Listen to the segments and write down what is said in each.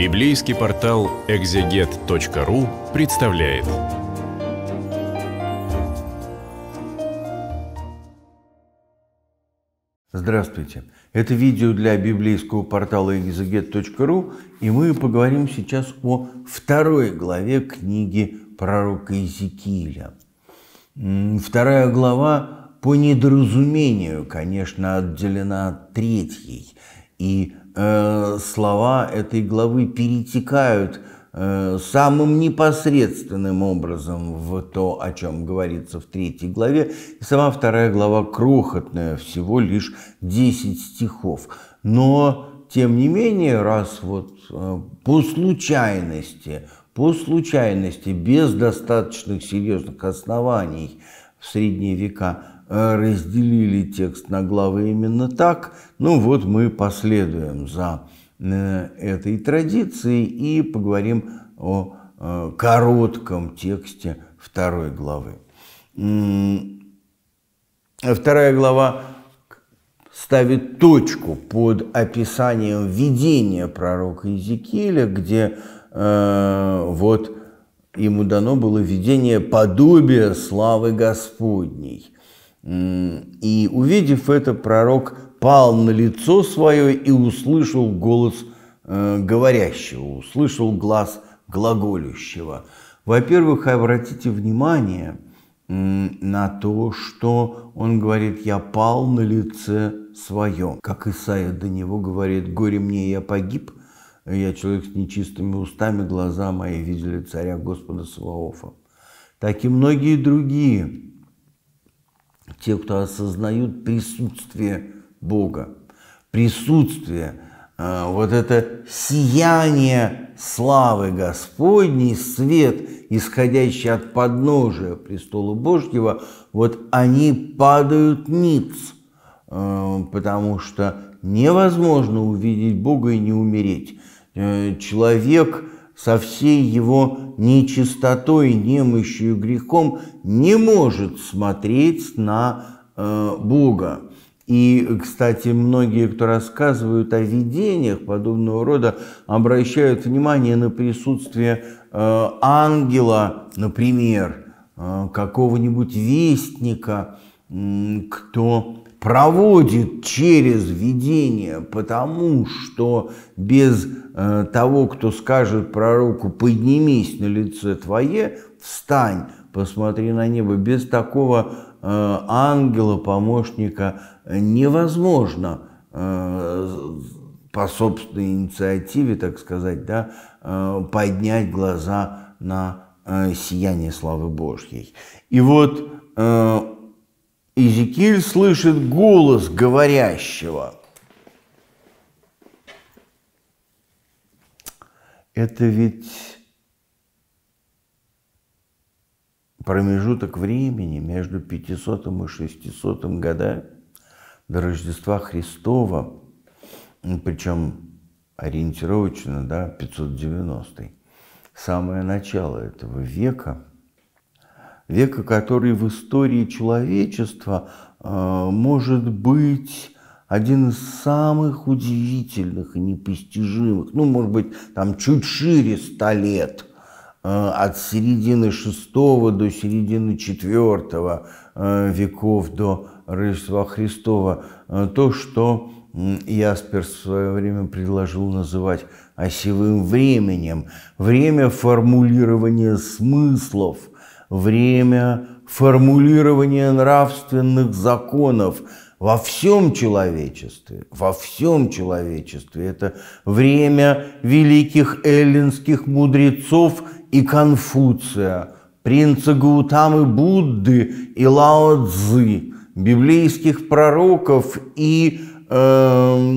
Библейский портал экзегет.ру представляет. Здравствуйте! Это видео для библейского портала экзегет.ру, и мы поговорим сейчас о второй главе книги пророка Иезекииля. Вторая глава по недоразумению, конечно, отделена от третьей. И Э, слова этой главы перетекают э, самым непосредственным образом в то, о чем говорится в третьей главе. И сама вторая глава крохотная, всего лишь 10 стихов. Но, тем не менее, раз вот э, по случайности, по случайности, без достаточных серьезных оснований в средние века – а, разделили текст на главы именно так. Ну вот мы последуем за э, этой традицией и поговорим о э, коротком тексте второй главы. Вторая глава ставит точку под описанием видения пророка Иезекииля, где э, вот ему дано было видение подобия славы Господней. И, увидев это, пророк пал на лицо свое и услышал голос э, говорящего, услышал глаз глаголющего. Во-первых, обратите внимание на то, что он говорит «я пал на лице свое». Как Исаия до него говорит «горе мне, я погиб, я человек с нечистыми устами, глаза мои видели царя Господа Саваофа». Так и многие другие те, кто осознают присутствие Бога, присутствие, э, вот это сияние славы Господней, свет, исходящий от подножия престола Божьего, вот они падают ниц, э, потому что невозможно увидеть Бога и не умереть. Э, человек – со всей его нечистотой, немощью, грехом не может смотреть на э, Бога. И, кстати, многие, кто рассказывают о видениях подобного рода, обращают внимание на присутствие э, ангела, например, э, какого-нибудь вестника, э, кто проводит через видение, потому что без э, того, кто скажет пророку «поднимись на лице твое, встань, посмотри на небо», без такого э, ангела-помощника невозможно э, по собственной инициативе, так сказать, да, э, поднять глаза на э, сияние славы Божьей. И вот э, Изекиль слышит голос говорящего. Это ведь промежуток времени между 500 и 600 годами до Рождества Христова, причем ориентировочно, да, 590 самое начало этого века – века, который в истории человечества э, может быть один из самых удивительных и непостижимых, ну, может быть, там чуть шире 100 лет, э, от середины шестого до середины четвертого э, веков до Рождества Христова, то, что Яспер в свое время предложил называть осевым временем, время формулирования смыслов – время формулирования нравственных законов во всем человечестве, во всем человечестве. Это время великих эллинских мудрецов и Конфуция, принца Гаутамы Будды и Лао Цзы, библейских пророков и э,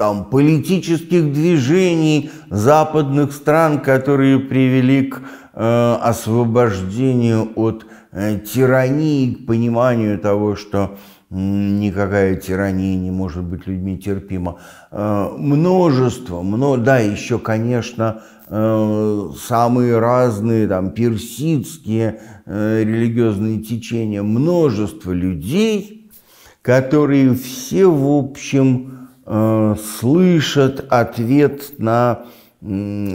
там, политических движений западных стран, которые привели к э, освобождению от э, тирании, к пониманию того, что э, никакая тирания не может быть людьми терпима. Э, множество, мно, да, еще, конечно, э, самые разные там, персидские э, религиозные течения, множество людей, которые все, в общем, Э, слышат ответ на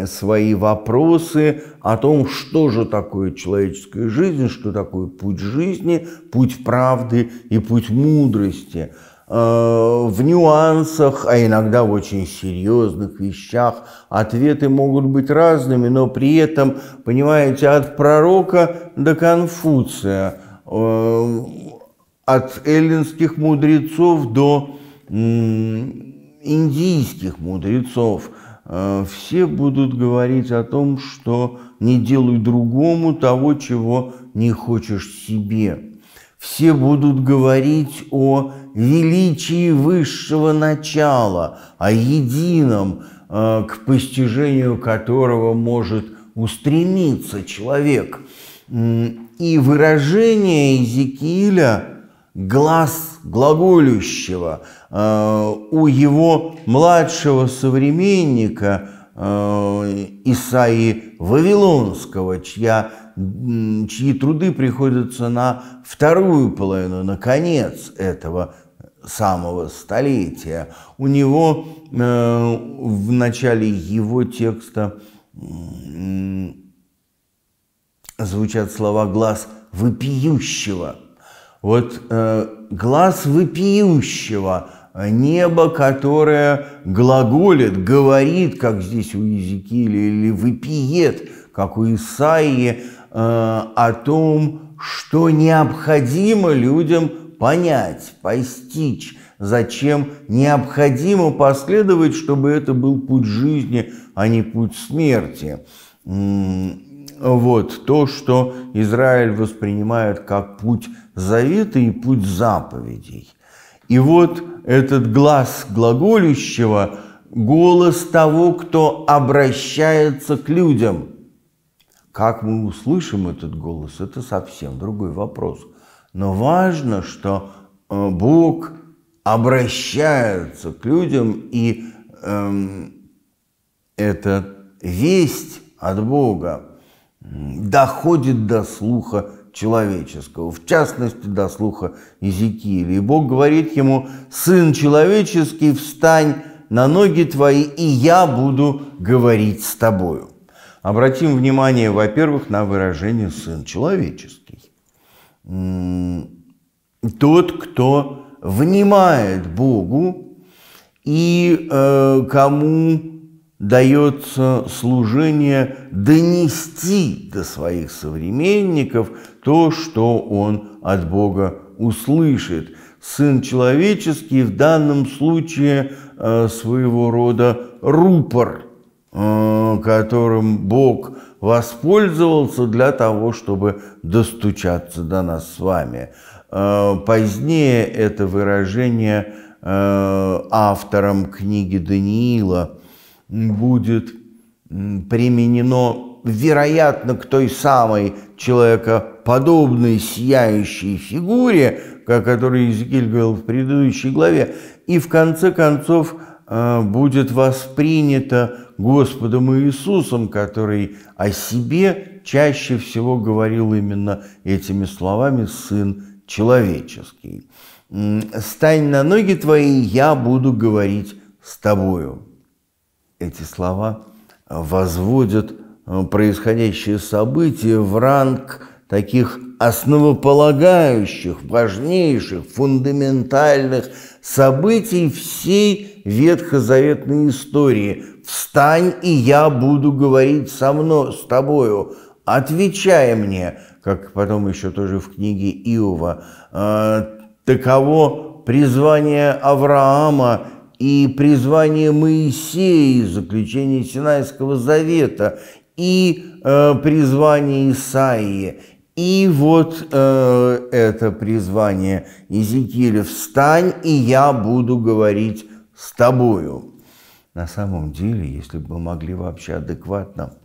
свои вопросы о том, что же такое человеческая жизнь, что такое путь жизни, путь правды и путь мудрости. Э, в нюансах, а иногда в очень серьезных вещах ответы могут быть разными, но при этом, понимаете, от пророка до Конфуция, э, от эллинских мудрецов до индийских мудрецов, э, все будут говорить о том, что не делай другому того, чего не хочешь себе. Все будут говорить о величии высшего начала, о едином, э, к постижению которого может устремиться человек. И выражение Эзекииля – глаз глаголющего, э, у его младшего современника э, Исаи Вавилонского, чья, чьи труды приходятся на вторую половину, на конец этого самого столетия. У него э, в начале его текста звучат слова «глаз выпиющего" вот э, глаз выпиющего э, небо, которое глаголит, говорит, как здесь у Езекииля, или выпиет, как у Исаии, э, о том, что необходимо людям понять, постичь, зачем необходимо последовать, чтобы это был путь жизни, а не путь смерти. Вот то, что Израиль воспринимает как путь завета и путь заповедей. И вот этот глаз глаголющего – голос того, кто обращается к людям. Как мы услышим этот голос, это совсем другой вопрос. Но важно, что э, Бог обращается к людям, и эм, эта весть от Бога доходит до слуха человеческого, в частности до слуха Иезекииля. И Бог говорит ему, «Сын человеческий, встань на ноги твои, и я буду говорить с тобою». Обратим внимание, во-первых, на выражение «сын человеческий». Тот, кто внимает Богу и э, кому дается служение донести до своих современников то, что он от Бога услышит. Сын человеческий в данном случае э, своего рода рупор, э, которым Бог воспользовался для того, чтобы достучаться до нас с вами. Э, позднее это выражение автором книги Даниила – будет применено, вероятно, к той самой человекоподобной сияющей фигуре, о которой Иезекииль говорил в предыдущей главе, и в конце концов э, будет воспринято Господом Иисусом, который о себе чаще всего говорил именно этими словами «Сын человеческий». «Стань на ноги твои, я буду говорить с тобою» эти слова возводят э, происходящие события в ранг таких основополагающих, важнейших, фундаментальных событий всей ветхозаветной истории. «Встань, и я буду говорить со мной, с тобою, отвечай мне», как потом еще тоже в книге Иова, «Э, «таково призвание Авраама и призвание Моисея из заключения Синайского завета, и э, призвание Исаии, и вот э, это призвание Езекииля «Встань, и я буду говорить с тобою». На самом деле, если бы мы могли вообще адекватно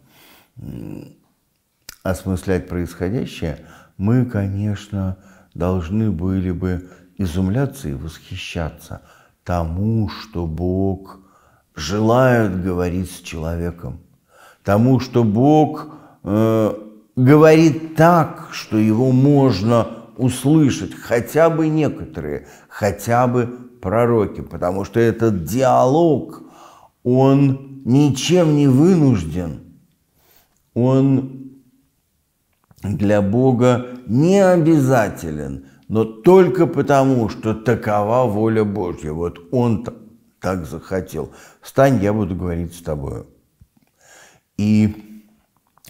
осмыслять происходящее, мы, конечно, должны были бы изумляться и восхищаться – тому, что Бог желает говорить с человеком, тому, что Бог э, говорит так, что его можно услышать, хотя бы некоторые, хотя бы пророки, потому что этот диалог, он ничем не вынужден, он для Бога не обязателен – но только потому, что такова воля Божья. Вот он так захотел. Встань, я буду говорить с тобою. И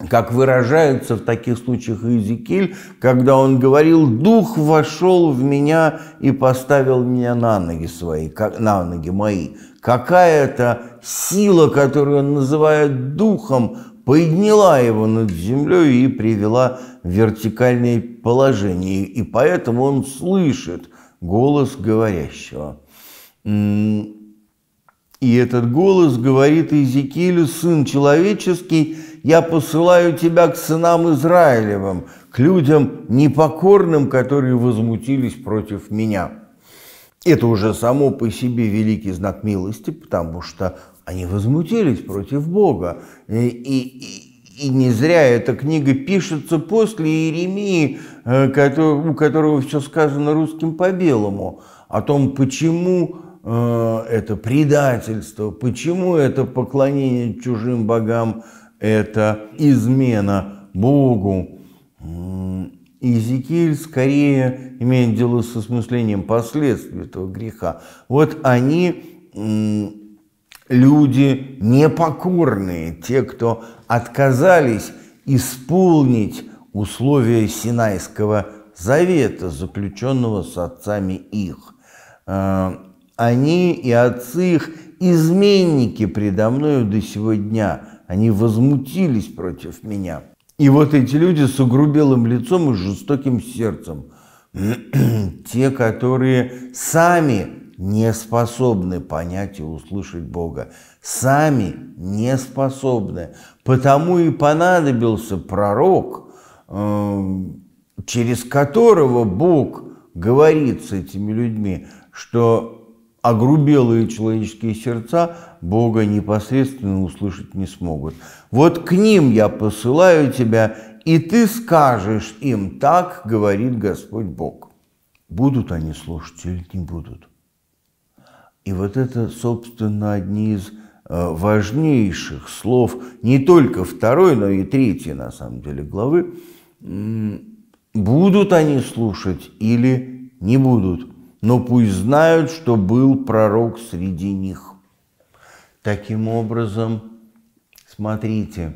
как выражается в таких случаях Иезекииль, когда он говорил, «Дух вошел в меня и поставил меня на ноги свои, как, на ноги мои». Какая-то сила, которую он называет духом, подняла его над землей и привела в вертикальное положение, и поэтому он слышит голос говорящего. И этот голос говорит Иезекиилю, «Сын человеческий, я посылаю тебя к сынам Израилевым, к людям непокорным, которые возмутились против меня». Это уже само по себе великий знак милости, потому что они возмутились против Бога. Э, и, и, и не зря эта книга пишется после Иеремии, э, у которого все сказано русским по белому, о том, почему э, это предательство, почему это поклонение чужим богам, это измена Богу. Иезекииль скорее имеет дело с осмыслением последствий этого греха. Вот они люди непокорные, те, кто отказались исполнить условия Синайского завета, заключенного с отцами их. А, они и отцы их изменники предо мною до сего дня, они возмутились против меня. И вот эти люди с угрубелым лицом и жестоким сердцем, те, которые сами не способны понять и услышать Бога. Сами не способны. Потому и понадобился пророк, эм, через которого Бог говорит с этими людьми, что огрубелые человеческие сердца Бога непосредственно услышать не смогут. Вот к ним я посылаю тебя, и ты скажешь им, так говорит Господь Бог. Будут они слушать или не будут? И вот это, собственно, одни из э, важнейших слов не только второй, но и третьей, на самом деле, главы. Будут они слушать или не будут, но пусть знают, что был пророк среди них. Таким образом, смотрите,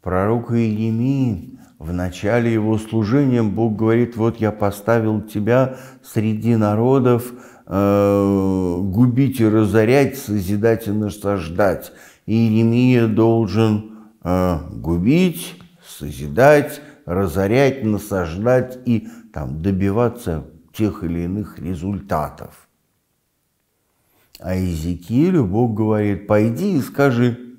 пророк Иеремии в начале его служения Бог говорит, вот я поставил тебя среди народов, Э, губить и разорять, созидать и насаждать. И Иеремия должен э, губить, созидать, разорять, насаждать и там, добиваться тех или иных результатов. А Иезекиилю Бог говорит, пойди и скажи,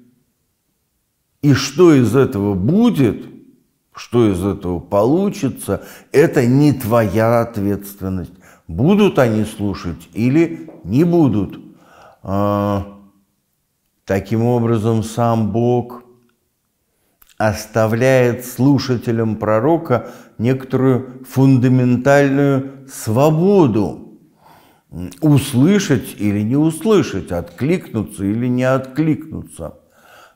и что из этого будет, что из этого получится, это не твоя ответственность, будут они слушать или не будут. А, таким образом, сам Бог оставляет слушателям пророка некоторую фундаментальную свободу услышать или не услышать, откликнуться или не откликнуться.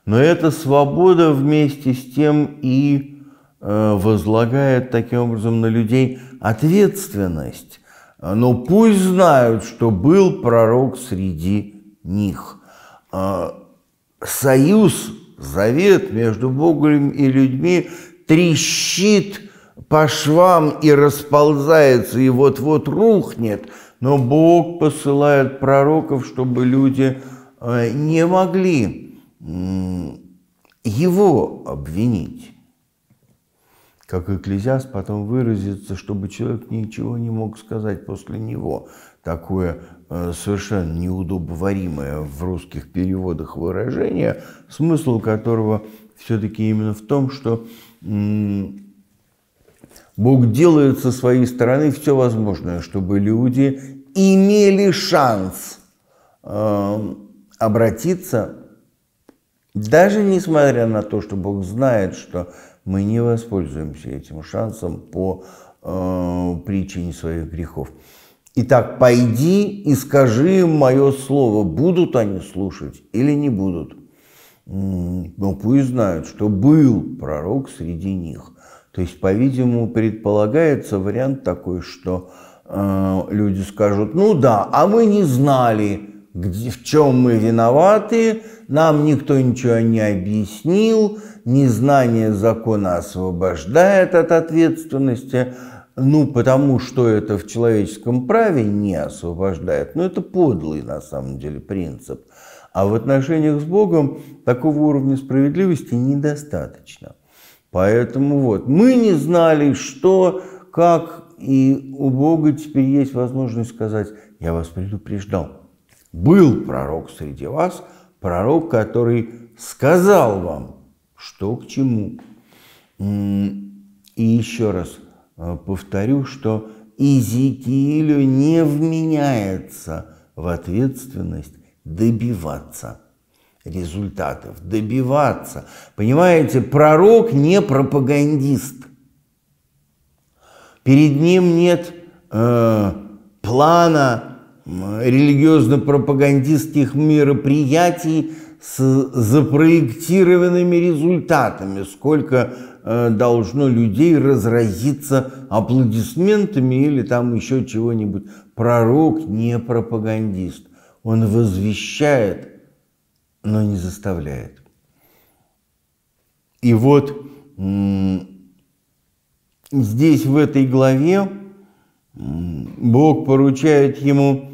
Но эта свобода вместе с тем и э, возлагает таким образом на людей ответственность но пусть знают, что был пророк среди них. А, союз, завет между Богом и людьми трещит по швам и расползается, и вот-вот рухнет. Но Бог посылает пророков, чтобы люди э, не могли его обвинить как экклезиаст потом выразится, чтобы человек ничего не мог сказать после него. Такое э, совершенно неудобоваримое в русских переводах выражение, смысл которого все-таки именно в том, что Бог делает со своей стороны все возможное, чтобы люди имели шанс эм, обратиться, даже несмотря на то, что Бог знает, что мы не воспользуемся этим шансом по э, причине своих грехов. Итак, пойди и скажи им мое слово, будут они слушать или не будут. Но ну, пусть знают, что был пророк среди них. То есть, по-видимому, предполагается вариант такой, что э, люди скажут, ну да, а мы не знали, где, в чем мы виноваты, нам никто ничего не объяснил, незнание закона освобождает от ответственности, ну, потому что это в человеческом праве не освобождает. Но ну, это подлый, на самом деле, принцип. А в отношениях с Богом такого уровня справедливости недостаточно. Поэтому вот, мы не знали, что, как, и у Бога теперь есть возможность сказать, я вас предупреждал. Был пророк среди вас, пророк, который сказал вам, что к чему. И еще раз э, повторю, что Изикиилю не вменяется в ответственность добиваться результатов, добиваться. Понимаете, пророк не пропагандист. Перед ним нет э, плана религиозно-пропагандистских мероприятий с запроектированными результатами, сколько э, должно людей разразиться аплодисментами или там еще чего-нибудь. Пророк не пропагандист. Он возвещает, но не заставляет. И вот здесь, в этой главе, Бог поручает ему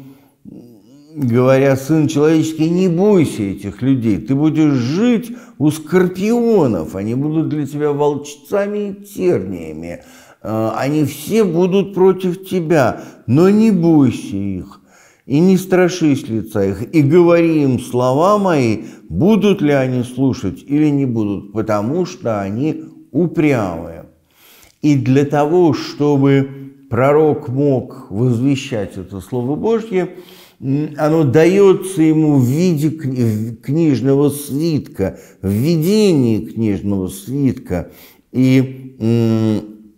говоря, сын человеческий, не бойся этих людей, ты будешь жить у скорпионов, они будут для тебя волчцами и терниями, а, они все будут против тебя, но не бойся их, и не страшись лица их, и говори им слова мои, будут ли они слушать или не будут, потому что они упрямые. И для того, чтобы пророк мог возвещать это Слово Божье, оно дается ему в виде книжного свитка, в видении книжного свитка. И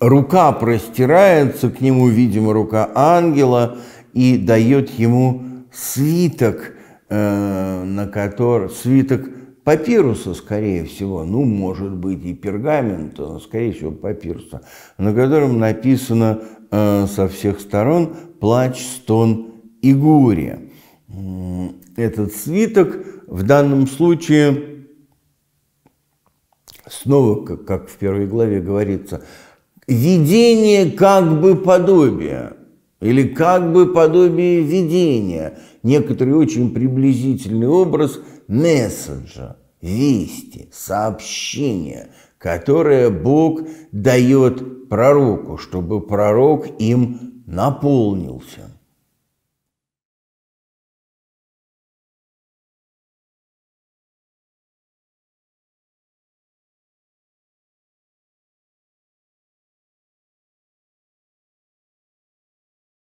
рука простирается к нему, видимо, рука ангела, и дает ему свиток, э, на который свиток папируса, скорее всего, ну, может быть, и пергамента, но, скорее всего, папируса, на котором написано э, со всех сторон плач, стон и горе. Этот свиток в данном случае снова, как, как в первой главе говорится, видение как бы подобие или как бы подобие видения, некоторый очень приблизительный образ месседжа, вести, сообщения, которое Бог дает пророку, чтобы пророк им наполнился.